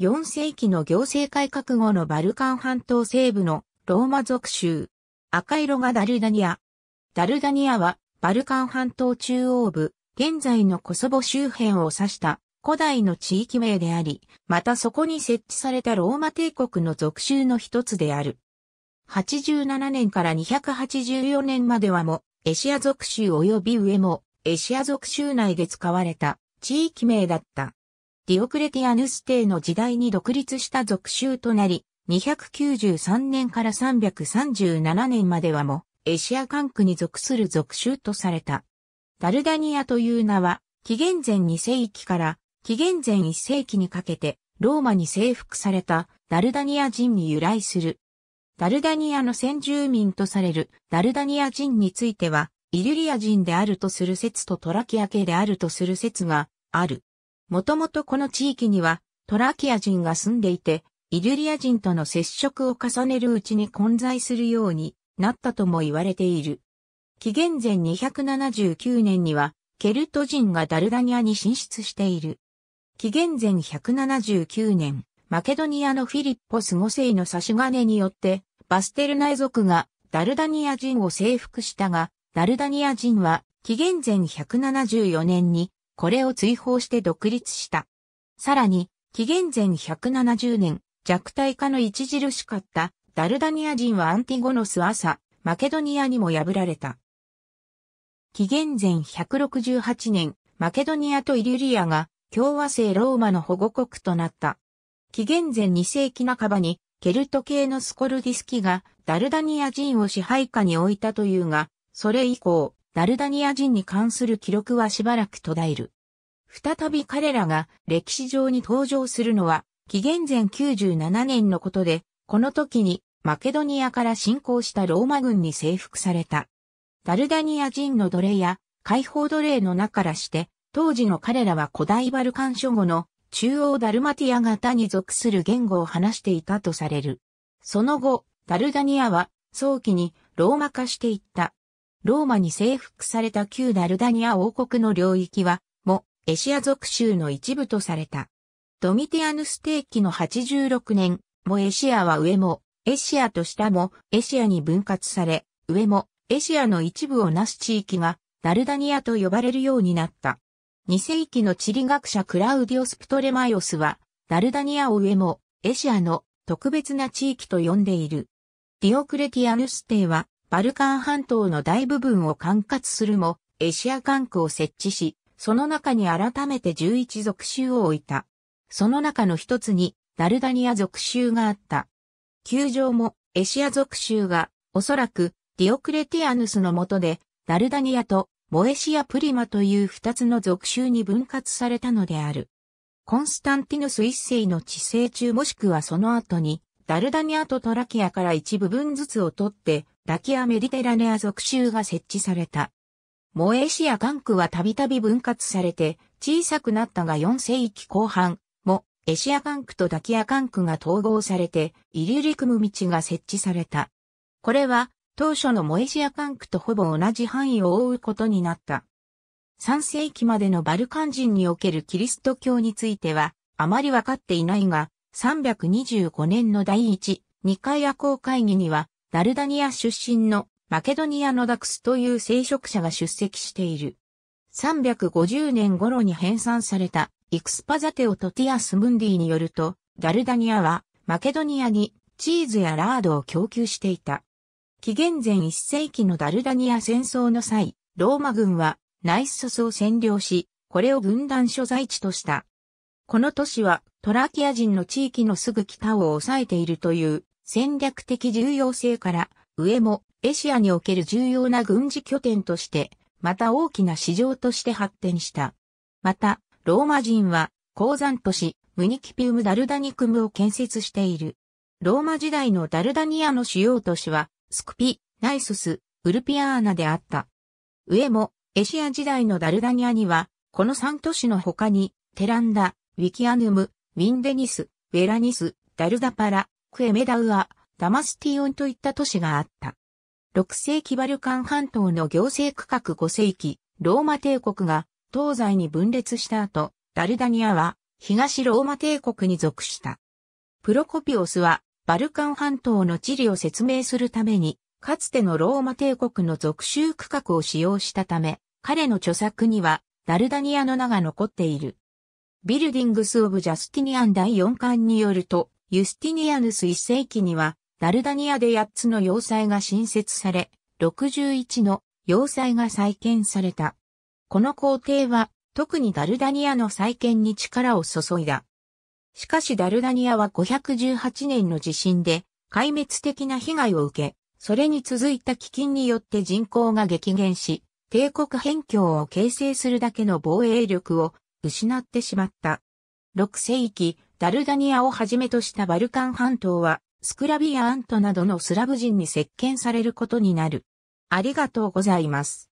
4世紀の行政改革後のバルカン半島西部のローマ属州。赤色がダルダニア。ダルダニアはバルカン半島中央部、現在のコソボ周辺を指した古代の地域名であり、またそこに設置されたローマ帝国の属州の一つである。87年から284年まではも、エシア属州及び上も、エシア属州内で使われた地域名だった。ディオクレティアヌス帝の時代に独立した属州となり、293年から337年まではも、エシア管区に属する属州とされた。ダルダニアという名は、紀元前2世紀から紀元前1世紀にかけて、ローマに征服されたダルダニア人に由来する。ダルダニアの先住民とされるダルダニア人については、イリュリア人であるとする説とトラキア系であるとする説がある。もともとこの地域にはトラキア人が住んでいて、イリュリア人との接触を重ねるうちに混在するようになったとも言われている。紀元前279年には、ケルト人がダルダニアに進出している。紀元前179年、マケドニアのフィリッポス5世の差し金によって、バステルナイ族がダルダニア人を征服したが、ダルダニア人は紀元前174年にこれを追放して独立した。さらに、紀元前170年、弱体化の著しかったダルダニア人はアンティゴノス朝、マケドニアにも破られた。紀元前168年、マケドニアとイリュリアが共和制ローマの保護国となった。紀元前2世紀半ばに、ケルト系のスコルディスキがダルダニア人を支配下に置いたというが、それ以降、ダルダニア人に関する記録はしばらく途絶える。再び彼らが歴史上に登場するのは、紀元前97年のことで、この時にマケドニアから侵攻したローマ軍に征服された。ダルダニア人の奴隷や解放奴隷の中からして、当時の彼らは古代バルカン諸語の中央ダルマティア型に属する言語を話していたとされる。その後、ダルダニアは早期にローマ化していった。ローマに征服された旧ダルダニア王国の領域は、も、エシア属州の一部とされた。ドミティアヌステーキの86年、もエシアは上も、エシアと下も、エシアに分割され、上も、エシアの一部をなす地域が、ダルダニアと呼ばれるようになった。2世紀の地理学者クラウディオス・プトレマイオスは、ダルダニアを上も、エシアの特別な地域と呼んでいる。ディオクレティアヌス帝は、バルカン半島の大部分を管轄するも、エシア管区を設置し、その中に改めて11属州を置いた。その中の一つに、ダルダニア属州があった。球場も、エシア属州が、おそらく、ディオクレティアヌスの下で、ダルダニアと、モエシア・プリマという二つの属州に分割されたのである。コンスタンティヌス一世の治世中もしくはその後に、ダルダニアとトラキアから一部分ずつを取って、ラキアメディテラネア属州が設置された。モエシア管区はたびたび分割されて、小さくなったが4世紀後半、モエシア管区とダキア管区が統合されて、イリュリクム道が設置された。これは、当初のモエシア管区とほぼ同じ範囲を覆うことになった。3世紀までのバルカン人におけるキリスト教については、あまりわかっていないが、325年の第一、二回夜行会議には、ダルダニア出身のマケドニアのダクスという聖職者が出席している。350年頃に編纂されたイクスパザテオとティアスムンディによると、ダルダニアはマケドニアにチーズやラードを供給していた。紀元前1世紀のダルダニア戦争の際、ローマ軍はナイスソスを占領し、これを軍団所在地とした。この都市はトラキア人の地域のすぐ北を抑えているという戦略的重要性から上もエシアにおける重要な軍事拠点として、また大きな市場として発展した。また、ローマ人は鉱山都市ムニキピウム・ダルダニクムを建設している。ローマ時代のダルダニアの主要都市はスクピ、ナイスス、ウルピアーナであった。上もエシア時代のダルダニアには、この3都市の他にテランダ、ウィキアヌム、ウィンデニス、ウェラニス、ダルダパラ、クエメダウア、ダマスティオンといった都市があった。6世紀バルカン半島の行政区画5世紀、ローマ帝国が東西に分裂した後、ダルダニアは東ローマ帝国に属した。プロコピオスはバルカン半島の地理を説明するために、かつてのローマ帝国の属州区画を使用したため、彼の著作にはダルダニアの名が残っている。ビルディングス・オブ・ジャスティニアン第4巻によると、ユスティニアヌス1世紀には、ダルダニアで8つの要塞が新設され、61の要塞が再建された。この工程は、特にダルダニアの再建に力を注いだ。しかしダルダニアは518年の地震で壊滅的な被害を受け、それに続いた飢饉によって人口が激減し、帝国辺境を形成するだけの防衛力を失ってしまった。6世紀、ダルダニアをはじめとしたバルカン半島は、スクラビアアントなどのスラブ人に接見されることになる。ありがとうございます。